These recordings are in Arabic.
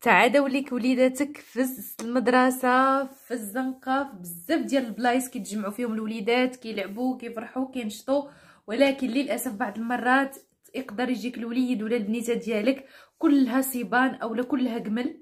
تعادوا ليك وليداتك في المدرسه في الزنقه في بزاف ديال البلايص كيتجمعوا فيهم الوليدات كيلعبوا كيفرحوا كينشطوا ولكن للاسف بعض المرات يقدر يجيك الوليد ولا البنيته ديالك كلها صيبان اولا كلها قمل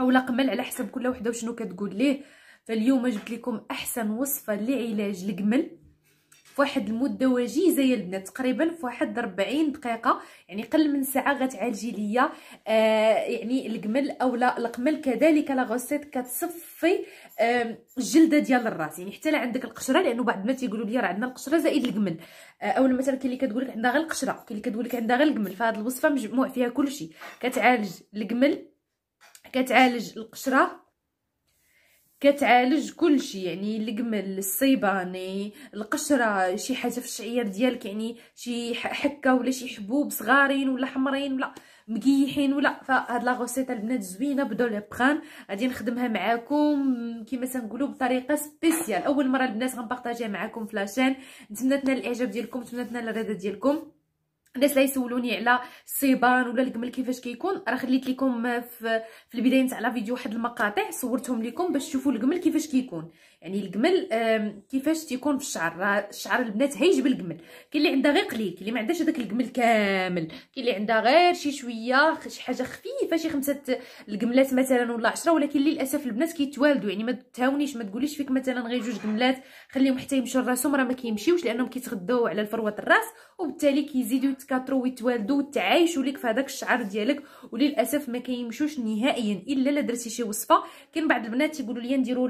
اولا قمل على حسب كل وحده وشنو كتقول ليه فاليوم جبت لكم احسن وصفه لعلاج القمل فواحد المده وجيزه يا البنات تقريبا فواحد 40 دقيقه يعني قل من ساعه غتعالجي ليا آه يعني القمل اولا القمل كذلك لا غوسيت كتصفي آه الجلده ديال الراس يعني حتى لا عندك القشره لانه بعض ما تيقولوا لي راه عندنا القشره زائد القمل آه اولا مثلا كاين اللي كتقول لك عندها غير القشره كاين اللي كتقول لك عندها غير القمل فهاد الوصفه مجموع فيها كلشي كتعالج القمل كتعالج القشره كتعالج كل شيء يعني القمل الصيباني القشره شي حاجه في الشعير ديالك يعني شي حكه ولا شي حبوب صغارين ولا حمرين ولا مقيحين ولا فهاد لا غوسيت البنات زوينه بدو لي بران غادي نخدمها معاكم كما تنقولوا بطريقه سبيسيال اول مره البنات غنبارطاجيها معاكم فلاشين نتمنى تنال الاعجاب ديالكم نتمنى تنال الرضا ديالكم الناس لا يسولوني على الصيبان ولا الكمل كيفاش كيكون راه خليت لكم في في البدايه نتاع لا فيديو واحد المقاطع صورتهم لكم باش تشوفوا الكمل كيفاش كيكون يعني الكمل كيفاش تيكون في الشعر الشعر البنات هايج بالكمل كاين اللي عندها غير قليل كاين اللي ما عندهاش هذاك الجمل كامل كاين اللي عندها غير شي شويه شي حاجه خفيفه شي خمسه الكملات مثلا ولا 10 ولكن للاسف البنات كيتوالدوا يعني ما تهاونيش ما تقوليش فيك مثلا غير جوج جملات خليهم حتى يمشوا راسهم راه ما كيمشيوش لانهم كيتغداو على الفروه الراس وبالتالي كيزيدوا يتكاثروا ويتوالدوا وتعايشوا لك في هذاك الشعر ديالك وللاسف ما كيمشوش نهائيا الا لا درتي شي وصفه كاين بعض البنات يقولوا لي نديروا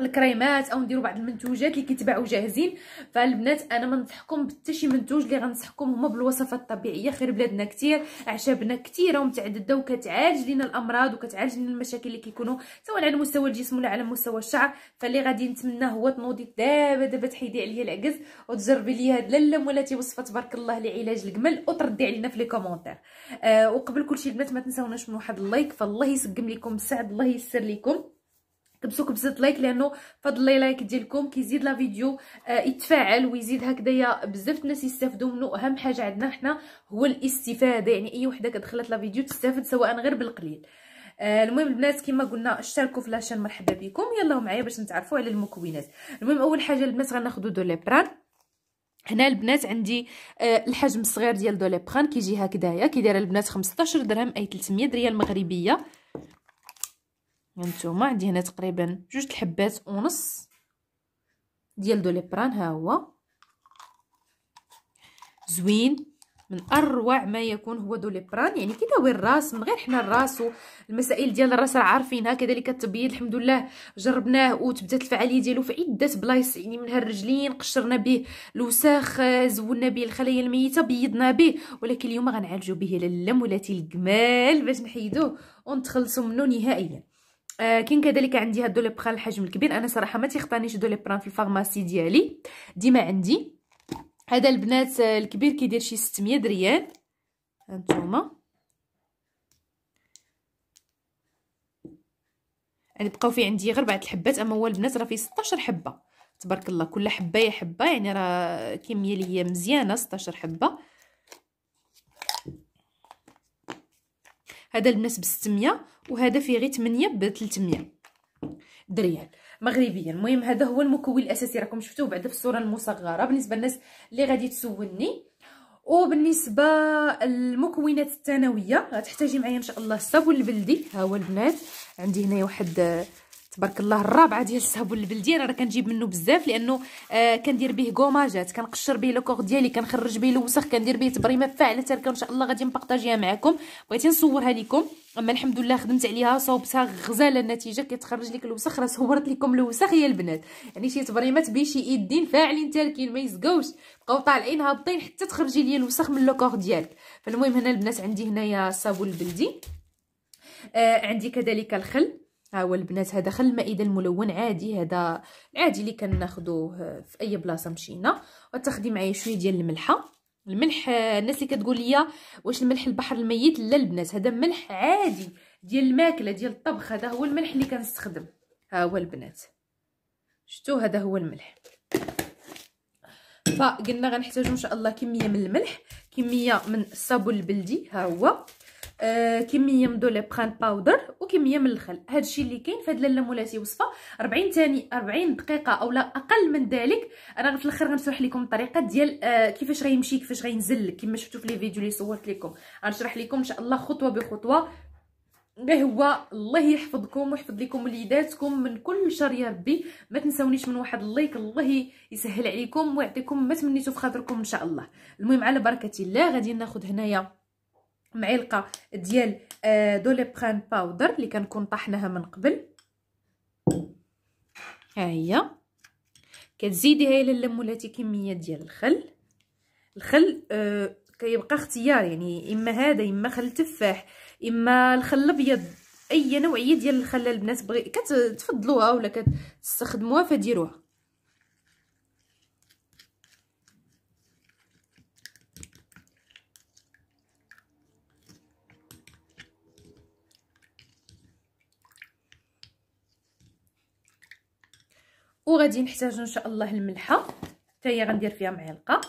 الكريمات او نديروا بعض المنتوجات اللي كيتباعوا جاهزين فالبنات انا ما ننصحكم حتى شي منتوج اللي غنصحكم هما بالوصفات الطبيعيه خير بلادنا كثير اعشابنا كثيره ومتعدده وكتعالج لينا الامراض وكتعالج لينا المشاكل اللي كيكونوا سواء على مستوى الجسم ولا على مستوى الشعر فاللي غادي نتمنى هو تنوضي دابا دابا تحيدي عليا العكز وتجربي لي هاد اللم ولاتي وصفه تبارك الله لعلاج الكمل وتردي علينا في لي كومونتير آه وقبل كلشي البنات ما تنساوناش من واحد اللايك فالله يسقم لكم السعد الله ييسر لكم كبسوا كبسه لايك لانه لي لايك ديالكم كيزيد لا فيديو آه يتفاعل ويزيد هكذايا بزاف الناس يستافدوا منه اهم حاجه عندنا حنا هو الاستفاده يعني اي وحده كدخلت لا فيديو تستافد سواء غير بالقليل آه المهم البنات كما قلنا اشتركوا في لاشين مرحبا بكم يلا معايا باش نتعرفوا على المكونات المهم اول حاجه البنات غناخذوا دو ليبران هنا البنات عندي آه الحجم الصغير ديال دو ليبران كيجي هكذايا كيداير البنات 15 درهم اي 300 ريال مغربيه هانتوما عندي هنا تقريبا جوج الحبات ونص ديال دوليبران ها هو زوين من اروع ما يكون هو دوليبران يعني كيداوي الراس من غير حنا الراس والمسائل ديال الراس راه عارفينها كذلك التبييض الحمد لله جربناه وتبدات الفعاليه ديالو في عده بلايص يعني من الرجلين قشرنا به الوساخ زولنا به الخلايا الميته بيضنا به ولكن اليوم غنعالجو به لا اللم الجمال باش نحيدوه ونتخلصوا منه نهائيا آه كاين كذلك عندي هاد دوليبران الحجم الكبير انا صراحه ما تيخطانيش بران في الفارماسي ديالي ديما عندي هذا البنات آه، الكبير كيدير شي 600 دريال هانتوما يعني بقاو في عندي غير بعض الحبات اما هو البنات راه فيه 16 حبه تبارك الله كل حبه يا حبه يعني راه كميه اللي هي مزيانه 16 حبه هذا البنات ب 600 وهذا فيه غير 8 ب 300 دريال مغربيا المهم هذا هو المكون الاساسي راكم شفتوه بعدا في الصوره المصغره بالنسبه للناس اللي غادي تسولني وبالنسبه للمكونات الثانويه غتحتاجي معايا ان شاء الله الصابون البلدي ها هو البنات عندي هنايا واحد تبارك الله الرابعه ديال الصابون البلدي راه كنجيب منه بزاف لانه آه كندير به كوماجات كنقشر به لوكور ديالي كنخرج به الوسخ كندير به تبريمه فاعله تركا ان شاء الله غادي نبارطاجيها معكم بغيتي نصورها لكم اما الحمد لله خدمت عليها صوبتها غزاله النتيجه كتخرج لك الوسخ راه صورت لكم الوسخ يا البنات يعني شي تبريمات بشي ايدين فاعلين تاركين ما يزقوش بقاو طالعين هابطين حتى تخرجي ليا الوسخ من لوكور ديالك فالمهم هنا البنات عندي هنايا الصابون البلدي آه عندي كذلك الخل ها هو البنات هذا خل المائده الملون عادي هذا العادي اللي كناخذوه في اي بلاصه مشينا وتاخدي معايا شويه ديال الملحه الملح الناس اللي كتقول لي واش الملح البحر الميت لا البنات هذا ملح عادي ديال الماكله ديال الطبخ هذا هو الملح اللي كنستخدم ها هو البنات شفتوا هذا هو الملح فقلنا غنحتاجو ان شاء الله كميه من الملح كميه من الصابون البلدي ها هو آه كميه من دو ليبران باودر وكميه من الخل الشيء اللي كاين فهاد لاله مولاتي وصفه 40 ثاني 40 دقيقه او لا اقل من ذلك انا في الاخر غنشرح لكم الطريقه ديال آه كيفاش غيمشي كيفاش غينزل كما شفتوا في لي فيديو اللي صورت لكم غنشرح لكم ان شاء الله خطوه بخطوه به هو الله يحفظكم ويحفظ لكم وليداتكم من كل شر يا ربي ما تنسونيش من واحد اللايك الله يسهل عليكم ويعطيكم ما تمنيتو في خاطركم ان شاء الله المهم على بركه الله غادي ناخذ هنايا معلقه ديال آه، دوليبران باودر اللي كنكون طحناها من قبل ها هي كتزيدي هاي للمولاتي كميه ديال الخل الخل آه كيبقى اختيار يعني اما هذا اما خل التفاح اما الخل الابيض اي نوعيه ديال الخل البنات بغي كتفضلوها ولا كتستخدموها فديروها وغادي نحتاج ان شاء الله الملحه حتى هي غندير فيها معلقه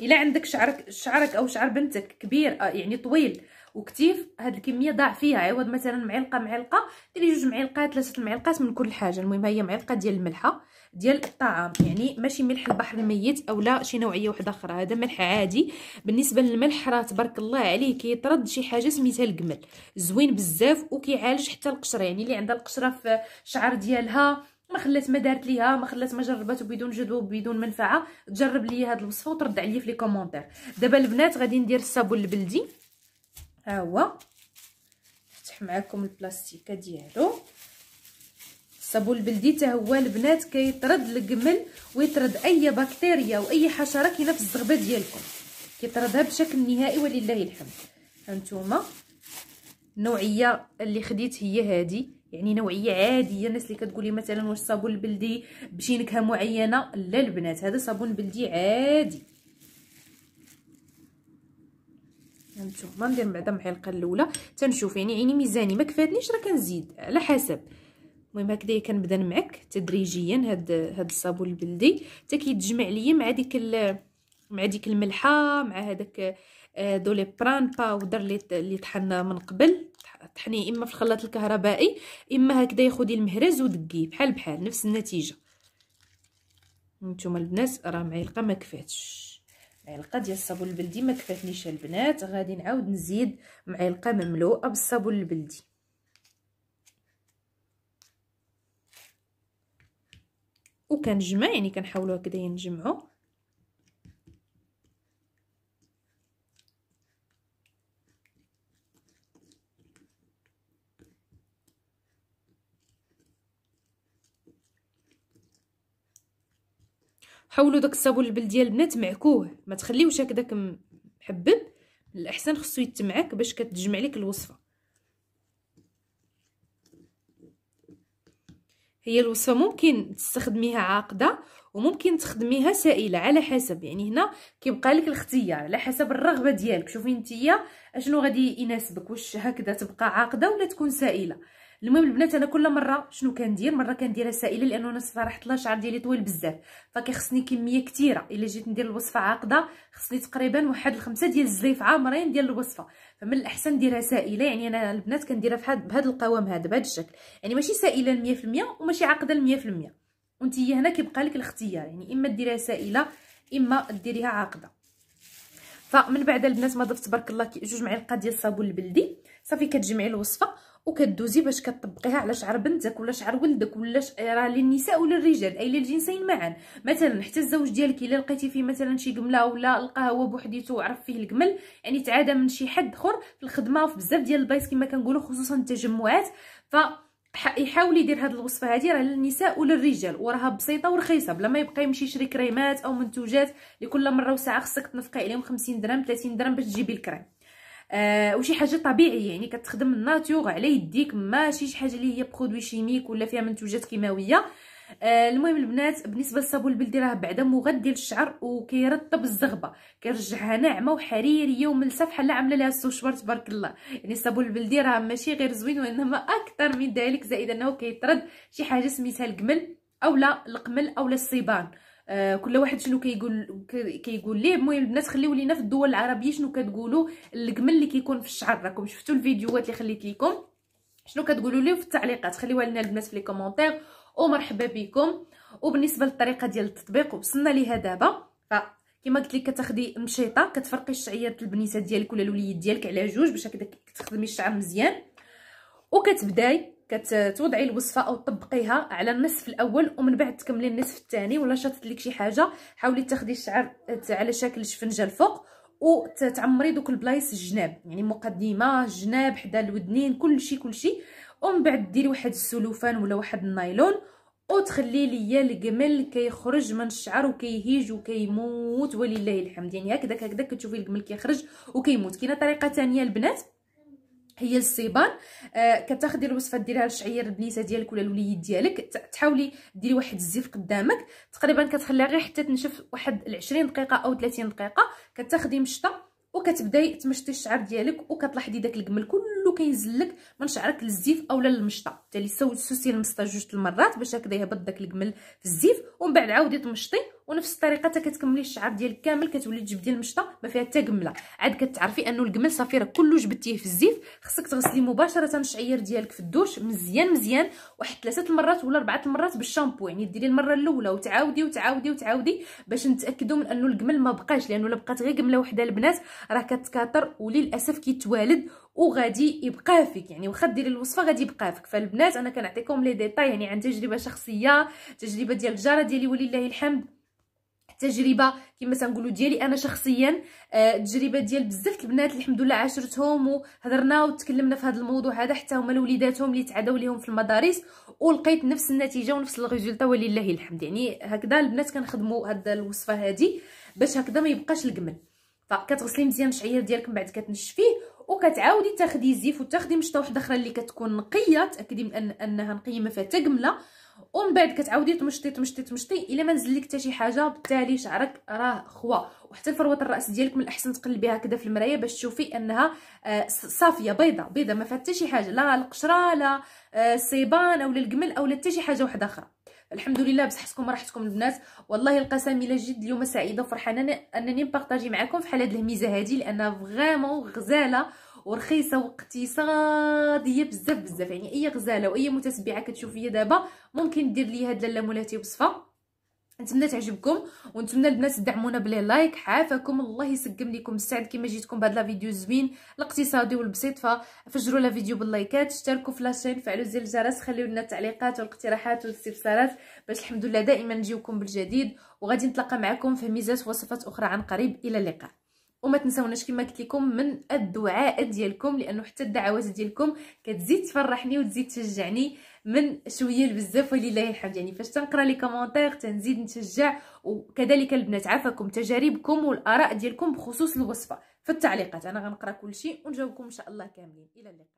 الا عندك شعرك شعرك او شعر بنتك كبير آه، يعني طويل وكتيف هاد الكميه ضاع فيها عوض مثلا معلقه معلقه ديري جوج معلقات ثلاثه معلقات من كل حاجه المهم هي معلقه ديال الملحه ديال الطعام يعني ماشي ملح البحر الميت اولا شي نوعيه وحده اخرى هذا ملح عادي بالنسبه للملح راه تبارك الله عليه كيطرد شي حاجه سميتها القمل زوين بزاف وكيعالج حتى القشره يعني اللي عندها القشره في الشعر ديالها ما خلات ما دارت ليها ما خلات ما جربته بدون جدوى بدون منفعه تجرب ليا هاد الوصفه وترد عليا في لي كومونتير دابا البنات غادي ندير الصابون البلدي ها هو نفتح معكم البلاستيكه ديالو الصابون البلدي حتى هو البنات كيطرد القمل ويطرد اي بكتيريا واي حشره كاينه في الزغبه ديالكم كيطردها بشكل نهائي ولله الحمد هانتوما النوعيه اللي خديت هي هذه يعني نوعيه عاديه الناس اللي كتقولي مثلا واش صابون البلدي بشي نكهه معينه لا البنات هذا صابون بلدي عادي هانتوما ندير بعدا المعلقه الاولى تنشوف يعني عيني ميزاني ما كفاتنيش راه كنزيد على حسب المهم هكذا كنبدا معك تدريجيا هاد هاد الصابون البلدي حتى كيتجمع ليا مع ديك مع ديك الملحه مع هذاك آه، دو لي بران باودر اللي طحن من قبل طحنيه اما في الخلاط الكهربائي اما هكذا خدي المهرز ودقيه بحال بحال نفس النتيجه نتوما البنات راه معلقه ما كفاتش معلقه ديال الصابون البلدي ما كفاتنيش البنات غادي نعاود نزيد معلقه مملوءه بالصابون البلدي وكنجمع يعني كنحاولوا هكذا نجمعوا حولوا داك الصابون البل ديال البنات معكوه ما تخليوش هكداك محبب الاحسن خصو يتمعك باش كتجمع لك الوصفه هي الوصفه ممكن تستخدميها عاقده وممكن تخدميها سائله على حسب يعني هنا كيبقى لك الاختيار على حسب الرغبه ديالك شوفي نتيا اشنو غادي يناسبك واش هكذا تبقى عاقده ولا تكون سائله المهم البنات انا كل مره شنو كندير مره كنديرها سائله لانه انا صراحه الشعر ديالي طويل بزاف فكيخصني كميه كثيره الا جيت ندير الوصفه عاقده خصني تقريبا واحد الخمسه ديال الزيف عامرين ديال الوصفه فمن الاحسن نديرها سائله يعني انا البنات كنديرها فهاد بهذا القوام هذا بهذا الشكل يعني ماشي سائله 100% وماشي عاقده 100% وانت هنا كيبقى لك الاختيار يعني اما ديريها سائله اما ديريها عاقده فمن بعد البنات ما ضفت تبارك الله جوج معالق ديال الصابون البلدي صافي كتجمعي الوصفه وكدوزي باش كطبقيها على شعر بنتك ولا شعر ولدك ولا راه للنساء ولا للرجال اي للجنسين معا مثلا حتى الزوج ديالك الا لقيتي فيه مثلا شي قمله ولا لقاها هو بوحديتو وعرف فيه القمل يعني تعادى من شي حد اخر في الخدمه وفي بزاف ديال البلايص كما كنقولوا خصوصا التجمعات ف يحاول يدير هاد الوصفه هادي راه للنساء للرجال وراها بسيطه ورخيصه بلا ما يبقى يمشي يشري كريمات او منتوجات لكل مره وساعه خصك تنفقي عليهم 50 درهم 30 درهم باش تجيبي الكريم آه وشي حاجه طبيعيه يعني كتخدم الناتور على يديك ماشي شي حاجه اللي هي برودوي شيميك ولا فيها منتوجات كيماويه آه المهم البنات بالنسبه للصابون البلدي راه بعدا مغذي للشعر وكيرطب الزغبه كيرجعها ناعمه وحريريه وملسه بحال عامله لها السوشوار تبارك الله يعني الصابون البلدي راه ماشي غير زوين وانما اكثر من ذلك زائد انه كيطرد شي حاجه سميتها القمل اولا القمل اولا الصيبان آه كل واحد شنو كيقول كيقول ليه المهم البنات خليو لينا في الدول العربيه شنو كتقولوا الكمل اللي كيكون في الشعر راكم شفتوا الفيديوهات اللي خليت لكم شنو كتقولوا ليه في التعليقات خليوها لنا البنات في لي كومونتير ومرحبا بكم وبالنسبه للطريقه ديال التطبيق وصلنا ليها دابا كما قلت لك كتاخدي مشيطه كتفرقي الشعيرات البنيسه ديالك ولا الوليد ديالك على جوج باش هكذا كتخدمي الشعر مزيان وكتبداي كتوضعي الوصفه او طبقيها على النصف الاول ومن بعد تكملي النصف الثاني ولا شاطت لك شي حاجه حاولي تاخدي الشعر على شكل شفنجه الفوق وتعمري دوك البلايص الجناب يعني مقدمه جناب حدا الودنين كلشي كلشي ومن بعد ديري واحد السلوفان ولا واحد النايلون وتخلي ليا الجمل كيخرج من الشعر وكيهيج وكيموت ولله الحمد يعني هكذا هكذا كتشوفي الجمل كيخرج وكيموت كاينه طريقه ثانيه البنات هي السيبان آه كتاخدي الوصفه ديريها لشعير البنيته ديالك ولا الوليد ديالك تحاولي ديري واحد الزيف قدامك تقريبا كتخليها غير حتى تنشف واحد 20 دقيقه او 30 دقيقه كتاخدي مشطه وكتبداي تمشطي الشعر ديالك وكتلاحظي داك الكمل كله كينزلك من شعرك للزيف اولا للمشطه بالتالي سوسي المسطه جوج المرات باش هكذا يهبط داك الكمل في الزيف ومن بعد عاودي تمشطي ونفس الطريقه حتى كتكملي الشعر ديالك كامل كتولي تجبدي المشطه ما فيها حتى قمله عاد كتعرفي انه القمل صافي راه كله جبدتيه في الزيف خصك تغسلي مباشره الشعير ديالك في الدوش مزيان مزيان واحد ثلاثه المرات ولا اربعه المرات بالشامبو يعني ديري المره الاولى وتعاودي وتعاودي وتعاودي باش نتاكدوا من انه القمل ما بقاش لانه الا بقات غير قمله وحده البنات راه كتكاثر وللاسف كيتوالد وغادي يبقى فيك يعني واخا ديري الوصفه غادي يبقى فيك فالبنات انا كنعطيكم لي ديطاي يعني عن تجربه شخصيه تجربه ديال الجاره ديالي ولله الحمد التجربه كما تنقولوا ديالي انا شخصيا التجربه آه، ديال بزاف البنات الحمد لله عاشرتهم وهضرنا وتكلمنا في هذا الموضوع هذا حتى هما لوليداتهم اللي تعداو ليهم في المدارس ولقيت نفس النتيجه ونفس الريزلت ولله الحمد يعني هكذا البنات كنخدموا هذا الوصفه هذه باش هكذا ما يبقاش القمل فكتغسلي مزيان الشعير ديالك من بعد كتنشفيه وكتعاودي تاخدي زيف وتاخدي مشطه واحده اخرى اللي كتكون نقيه تاكدي من أن انها نقيه ما فيها حتى كمله ومن بعد كتعاودي تمشطي تمشطي تمشطي الا ما نزل لك حتى شي حاجه بالتالي شعرك راه خوا وحتى فروه الراس ديالك من الاحسن تقلبيها هكذا في المرايه باش تشوفي انها آه، صافيه بيضه بيضه ما فيها حتى شي حاجه لا القشره لا آه، الصيبان اولا الجمل اولا حتى شي حاجه واحده اخرى الحمد لله بصحتكم وراحتكم البنات والله القسم الى جد اليوم سعيده وفرحانه انني نبارطاجي معكم في حال هذه الميزه هذه لانها فغيمون غزاله ورخيصه واقتصاديه بزاف بزاف يعني اي غزاله واي متتبعه كتشوف فيا دابا ممكن دير لي هاد لاله مولاتي وصفه نتمنى تعجبكم ونتمنى البنات تدعمونا بلي لايك عافاكم الله يسقم لكم السعد كما جيتكم بهاد لا فيديو زوين الاقتصادي والبسيط ففجروا لا فيديو باللايكات اشتركوا في لاشين فعلوا زر الجرس خليو لنا التعليقات والاقتراحات والاستفسارات باش الحمد لله دائما نجيوكم بالجديد وغادي نتلاقى معكم في ميزات وصفات اخرى عن قريب الى اللقاء وما تنساوناش كما قلت لكم من الدعاء ديالكم لانه حتى الدعوات ديالكم كتزيد تفرحني وتزيد تشجعني من شويه لبزاف ولله الحمد يعني فاش تنقرا لي كومونتير تنزيد نشجع وكذلك البنات عافاكم تجاربكم والاراء ديالكم بخصوص الوصفه في التعليقات انا غنقرا كلشي ونجاوبكم ان شاء الله كاملين الى اللقاء